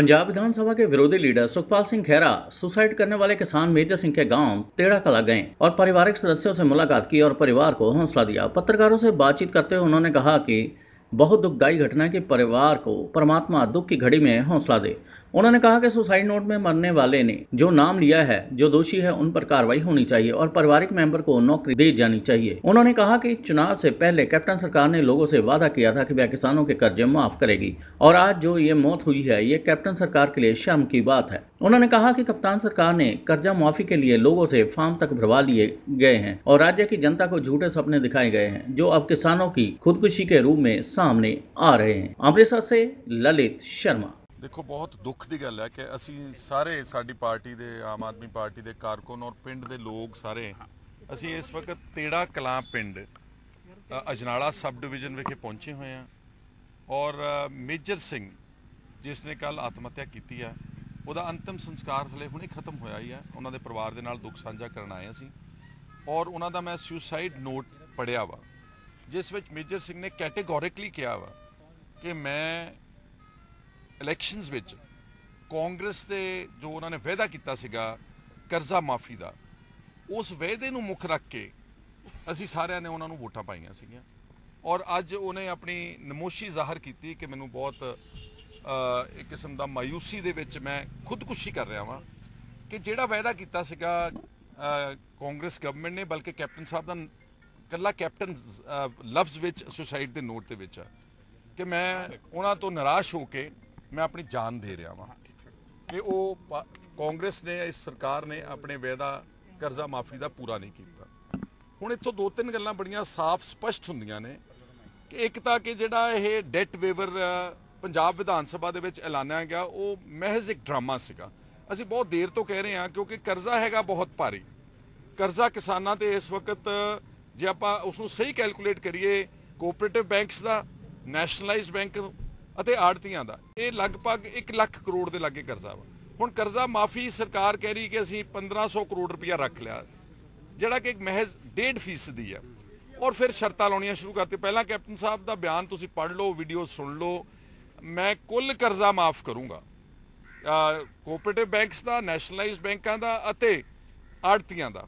पंजाब विधानसभा के विरोधी लीडर सुखपाल सिंह खेरा सुसाइड करने वाले किसान मेजर सिंह के गांव तेड़ा कला गए और पारिवारिक सदस्यों से मुलाकात की और परिवार को हौसला दिया पत्रकारों से बातचीत करते हुए उन्होंने कहा कि बहुत दुखदायी घटना के परिवार को परमात्मा दुख की घड़ी में हौसला दे उन्होंने कहा कि सुसाइड नोट में मरने वाले ने जो नाम लिया है जो दोषी है उन पर कार्रवाई होनी चाहिए और पारिवारिक मेंबर को नौकरी दी जानी चाहिए उन्होंने कहा कि चुनाव से पहले कैप्टन सरकार ने लोगों से वादा किया था कि वह किसानों के कर्जे माफ करेगी और आज जो ये मौत हुई है ये कैप्टन सरकार के लिए शर्म की बात है उन्होंने कहा कि कप्तान सरकार ने कर्जा माफी के लिए लोगों से फार्म तक भरवा लिए गए हैं और राज्य की जनता को झूठे सपने दिखाए गए हैं जो अब किसानों की खुदकुशी के रूप में सामने आ रहे हैं अमृतसर से ललित शर्मा ਦੇਖੋ ਬਹੁਤ ਦੁੱਖ ਦੀ ਗੱਲ ਹੈ ਕਿ ਅਸੀਂ ਸਾਰੇ ਸਾਡੀ ਪਾਰਟੀ ਦੇ ਆਮ ਆਦਮੀ ਪਾਰਟੀ ਦੇ ਕਾਰਕੁਨ ਔਰ ਪਿੰਡ ਦੇ ਲੋਕ ਸਾਰੇ ਅਸੀਂ ਇਸ ਵਕਤ ਤੇੜਾ ਕਲਾਂ ਪਿੰਡ ਅਜਨਾਲਾ ਸਬ ਡਿਵੀਜ਼ਨ ਵਿਖੇ ਪਹੁੰਚੇ ਹੋਏ ਆ ਔਰ ਮੇਜਰ ਸਿੰਘ ਜਿਸ ਨੇ ਕੱਲ ਆਤਮ ਹੱਤਿਆ ਕੀਤੀ ਆ ਉਹਦਾ ਅੰਤਮ ਸੰਸਕਾਰ ਹਲੇ ਹੁਣੇ ਖਤਮ ਹੋਇਆ ਹੀ ਆ ਉਹਨਾਂ ਦੇ ਪਰਿਵਾਰ ਦੇ ਨਾਲ ਦੁੱਖ ਸਾਂਝਾ ਕਰਨ ਆਏ ਅਸੀਂ ਔਰ ਉਹਨਾਂ ਦਾ ਮੈਂ ਸੁਸਾਈਡ ਨੋਟ ਪੜਿਆ ਵਾ ਜਿਸ ਵਿੱਚ ਮੇਜਰ ਸਿੰਘ ਨੇ ਕੈਟੇਗੋਰਿਕਲੀ ਕਿਹਾ ਵਾ ਕਿ ਮੈਂ ਇਲੈਕਸ਼ਨਸ ਵਿੱਚ ਕਾਂਗਰਸ ਦੇ ਜੋ ਉਹਨਾਂ ਨੇ ਵਾਅਦਾ ਕੀਤਾ ਸੀਗਾ ਕਰਜ਼ਾ ਮਾਫੀ ਦਾ ਉਸ ਵਾਅਦੇ ਨੂੰ ਮੁੱਖ ਰੱਖ ਕੇ ਅਸੀਂ ਸਾਰਿਆਂ ਨੇ ਉਹਨਾਂ ਨੂੰ ਵੋਟਾਂ ਪਾਈਆਂ ਸੀਗੀਆਂ ਔਰ ਅੱਜ ਉਹਨੇ ਆਪਣੀ ਨਮੋਸ਼ੀ ਜ਼ਾਹਰ ਕੀਤੀ ਕਿ ਮੈਨੂੰ ਬਹੁਤ ਇੱਕ ਕਿਸਮ ਦਾ ਮਾਇੂਸੀ ਦੇ ਵਿੱਚ ਮੈਂ ਖੁਦਕੁਸ਼ੀ ਕਰ ਰਿਹਾ ਹਾਂ ਕਿ ਜਿਹੜਾ ਵਾਅਦਾ ਕੀਤਾ ਸੀਗਾ ਕਾਂਗਰਸ ਗਵਰਨਮੈਂਟ ਨੇ ਬਲਕਿ ਕੈਪਟਨ ਸਾਹਿਬ ਦਾ ਕੱਲਾ ਕੈਪਟਨ ਲਫ਼ਜ਼ ਵਿੱਚ ਸੁਸਾਇਟੀ ਦੇ ਨੋਟ ਦੇ ਵਿੱਚ ਕਿ ਮੈਂ ਉਹਨਾਂ ਤੋਂ ਨਿਰਾਸ਼ ਹੋ ਕੇ ਮੈਂ ਆਪਣੀ ਜਾਨ ਦੇ ਰਿਹਾ ਵਾਂ ਕਿ ਉਹ ਕਾਂਗਰਸ ਨੇ ਇਸ ਸਰਕਾਰ ਨੇ ਆਪਣੇ ਵਾਅਦਾ ਕਰਜ਼ਾ ਮਾਫੀ ਦਾ ਪੂਰਾ ਨਹੀਂ ਕੀਤਾ ਹੁਣ ਇੱਥੋਂ ਦੋ ਤਿੰਨ ਗੱਲਾਂ ਬੜੀਆਂ ਸਾਫ਼ ਸਪਸ਼ਟ ਹੁੰਦੀਆਂ ਨੇ ਕਿ ਇੱਕ ਤਾਂ ਕਿ ਜਿਹੜਾ ਇਹ ਡੈਟ ਵੇਵਰ ਪੰਜਾਬ ਵਿਧਾਨ ਸਭਾ ਦੇ ਵਿੱਚ ਐਲਾਨਿਆ ਗਿਆ ਉਹ ਮਹਿਜ਼ ਇੱਕ ਡਰਾਮਾ ਸੀਗਾ ਅਸੀਂ ਬਹੁਤ ਦੇਰ ਤੋਂ ਕਹਿ ਰਹੇ ਹਾਂ ਕਿਉਂਕਿ ਕਰਜ਼ਾ ਹੈਗਾ ਬਹੁਤ ਭਾਰੀ ਕਰਜ਼ਾ ਕਿਸਾਨਾਂ ਤੇ ਇਸ ਵਕਤ ਜੇ ਆਪਾਂ ਉਸ ਨੂੰ ਸਹੀ ਕੈਲਕੂਲੇਟ ਕਰੀਏ ਕੋਆਪਰੇਟਿਵ ਬੈਂਕਸ ਦਾ ਨੈਸ਼ਨਲਾਈਜ਼ਡ ਬੈਂਕ ਅਤੇ ਆੜਤੀਆਂ ਦਾ ਇਹ ਲਗਭਗ 1 ਲੱਖ ਕਰੋੜ ਦੇ ਲਾਗੇ ਕਰਜ਼ਾ ਵਾ ਹੁਣ ਕਰਜ਼ਾ ਮਾਫੀ ਸਰਕਾਰ ਕਹਿ ਰਹੀ ਕਿ ਅਸੀਂ 1500 ਕਰੋੜ ਰੁਪਇਆ ਰੱਖ ਲਿਆ ਜਿਹੜਾ ਕਿ ਇੱਕ ਮਹਿਜ਼ 1.5% ਦੀ ਆ ਔਰ ਫਿਰ ਸ਼ਰਤਾਂ ਲਾਉਣੀਆਂ ਸ਼ੁਰੂ ਕਰਤੇ ਪਹਿਲਾਂ ਕੈਪਟਨ ਸਾਹਿਬ ਦਾ ਬਿਆਨ ਤੁਸੀਂ ਪੜ੍ਹ ਲਓ ਵੀਡੀਓ ਸੁਣ ਲਓ ਮੈਂ ਕੁੱਲ ਕਰਜ਼ਾ ਮਾਫ ਕਰੂੰਗਾ ਕੋਆਪਰੇਟਿਵ ਬੈਂਕਸ ਦਾ ਨੈਸ਼ਨਲਾਈਜ਼ਡ ਬੈਂਕਾਂ ਦਾ ਅਤੇ ਆੜਤੀਆਂ ਦਾ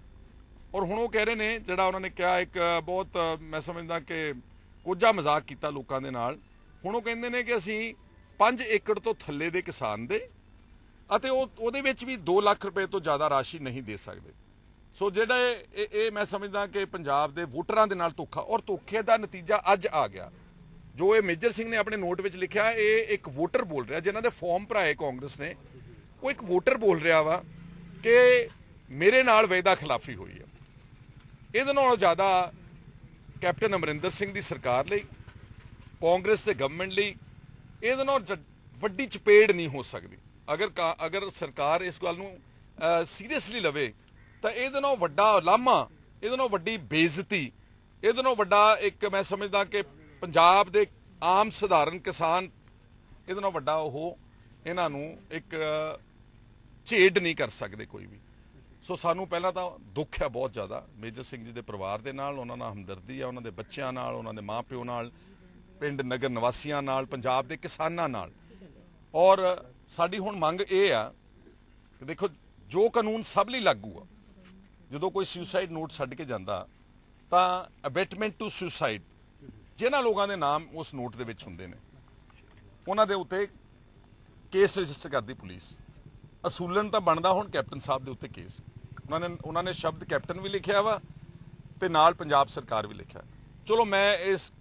ਔਰ ਹੁਣ ਉਹ ਕਹਿ ਰਹੇ ਨੇ ਜਿਹੜਾ ਉਹਨਾਂ ਨੇ ਕਿਹਾ ਇੱਕ ਬਹੁਤ ਮੈਂ ਸਮਝਦਾ ਕਿ ਕੋਝਾ ਮਜ਼ਾਕ ਕੀਤਾ ਲੋਕਾਂ ਦੇ ਨਾਲ ਹੁਣ ਉਹ ਕਹਿੰਦੇ ਨੇ ਕਿ ਅਸੀਂ 5 ਏਕੜ ਤੋਂ ਥੱਲੇ ਦੇ ਕਿਸਾਨ ਦੇ ਅਤੇ ਉਹ ਉਹਦੇ ਵਿੱਚ ਵੀ 2 ਲੱਖ ਰੁਪਏ ਤੋਂ ਜ਼ਿਆਦਾ ਰਾਸ਼ੀ ਨਹੀਂ ਦੇ ਸਕਦੇ ਸੋ ਜਿਹੜਾ ਇਹ ਇਹ ਮੈਂ ਸਮਝਦਾ ਕਿ ਪੰਜਾਬ ਦੇ ਵੋਟਰਾਂ ਦੇ ਨਾਲ ਧੋਖਾ ਔਰ ਧੋਖੇ ਦਾ ਨਤੀਜਾ ਅੱਜ ਆ ਗਿਆ ਜੋ ਇਹ ਮੇਜਰ ਸਿੰਘ ਨੇ ਆਪਣੇ ਨੋਟ ਵਿੱਚ ਲਿਖਿਆ ਇਹ ਇੱਕ ਵੋਟਰ ਬੋਲ ਰਿਹਾ ਜਿਨ੍ਹਾਂ ਦੇ ਫਾਰਮ ਭਰਾਏ ਕਾਂਗਰਸ ਨੇ ਉਹ ਇੱਕ ਵੋਟਰ ਬੋਲ ਰਿਹਾ ਵਾ ਕਿ ਮੇਰੇ ਨਾਲ ਵੈਦਾ ਖਿਲਾਫੀ ਹੋਈ ਹੈ ਇਹਦੇ ਨਾਲੋਂ ਜ਼ਿਆਦਾ ਕੈਪਟਨ ਅਮਰਿੰਦਰ ਸਿੰਘ ਦੀ ਸਰਕਾਰ ਲਈ ਕਾਂਗਰਸ ਤੇ ਗਵਰਨਮੈਂਟ ਲਈ ਇਹਦੇ ਨਾਲ ਵੱਡੀ ਚਪੇੜ ਨਹੀਂ ਹੋ ਸਕਦੀ ਅਗਰ ਅਗਰ ਸਰਕਾਰ ਇਸ ਗੱਲ ਨੂੰ ਸੀਰੀਅਸਲੀ ਲਵੇ ਤਾਂ ਇਹਦੇ ਨਾਲ ਵੱਡਾ ਲਾਮਾ ਇਹਦੇ ਨਾਲ ਵੱਡੀ ਬੇਇੱਜ਼ਤੀ ਇਹਦੇ ਨਾਲ ਵੱਡਾ ਇੱਕ ਮੈਂ ਸਮਝਦਾ ਕਿ ਪੰਜਾਬ ਦੇ ਆਮ ਸਧਾਰਨ ਕਿਸਾਨ ਇਹਦੇ ਨਾਲ ਵੱਡਾ ਉਹ ਇਹਨਾਂ ਨੂੰ ਇੱਕ ਛੇੜ ਨਹੀਂ ਕਰ ਸਕਦੇ ਕੋਈ ਵੀ ਸੋ ਸਾਨੂੰ ਪਹਿਲਾਂ ਤਾਂ ਦੁੱਖ ਹੈ ਬਹੁਤ ਜ਼ਿਆਦਾ ਮੇਜਰ ਸਿੰਘ ਜੀ ਦੇ ਪਰਿਵਾਰ ਦੇ ਨਾਲ ਉਹਨਾਂ ਨਾਲ ਹਮਦਰਦੀ ਹੈ ਉਹਨਾਂ ਦੇ ਬੱਚਿਆਂ ਨਾਲ ਉਹਨਾਂ ਦੇ ਮਾਪਿਓ ਨਾਲ ਪਿੰਡ ਨਗਰ ਨਿਵਾਸੀਆਂ ਨਾਲ ਪੰਜਾਬ ਦੇ ਕਿਸਾਨਾਂ ਨਾਲ ਔਰ ਸਾਡੀ ਹੁਣ ਮੰਗ ਇਹ ਆ ਕਿ ਦੇਖੋ ਜੋ ਕਾਨੂੰਨ ਸਭ ਲਈ ਲਾਗੂ ਆ ਜਦੋਂ ਕੋਈ ਸੁਸਾਈਡ ਨੋਟ ਛੱਡ ਕੇ ਜਾਂਦਾ ਤਾਂ ਅਬੈਟਮੈਂਟ ਟੂ ਸੁਸਾਈਡ ਜਿਨ੍ਹਾਂ ਲੋਕਾਂ ਦੇ ਨਾਮ ਉਸ ਨੋਟ ਦੇ ਵਿੱਚ ਹੁੰਦੇ ਨੇ ਉਹਨਾਂ ਦੇ ਉੱਤੇ ਕੇਸ ਰਜਿਸਟਰ ਕਰਦੀ ਪੁਲਿਸ ਅਸੂਲਨ ਤਾਂ ਬਣਦਾ ਹੁਣ ਕੈਪਟਨ ਸਾਹਿਬ ਦੇ ਉੱਤੇ ਕੇਸ ਉਹਨਾਂ ਨੇ ਉਹਨਾਂ ਨੇ ਸ਼ਬਦ ਕੈਪਟਨ ਵੀ ਲਿਖਿਆ ਵਾ ਤੇ ਨਾਲ ਪੰਜਾਬ ਸਰਕਾਰ ਵੀ ਲਿਖਿਆ ਚਲੋ ਮੈਂ ਇਸ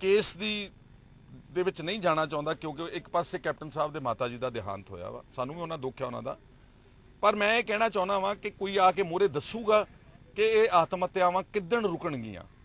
ਕੇਸ ਦੀ ਦੇ ਵਿੱਚ ਨਹੀਂ ਜਾਣਾ ਚਾਹੁੰਦਾ ਕਿਉਂਕਿ ਇੱਕ ਪਾਸੇ ਕੈਪਟਨ ਸਾਹਿਬ ਦੇ ਮਾਤਾ ਜੀ ਦਾ ਦੇਹਾਂਤ ਹੋਇਆ ਵਾ ਸਾਨੂੰ ਵੀ ਉਹਨਾਂ ਦੁੱਖ ਹੈ ਉਹਨਾਂ ਦਾ ਪਰ ਮੈਂ ਇਹ ਕਹਿਣਾ ਚਾਹੁੰਦਾ ਵਾਂ ਕਿ ਕੋਈ ਆ ਕੇ ਮੋਰੇ ਦੱਸੂਗਾ ਕਿ ਇਹ ਆਤਮ ਹੱਤਿਆਵਾਂ ਕਿੱਦਣ ਰੁਕਣਗੀਆਂ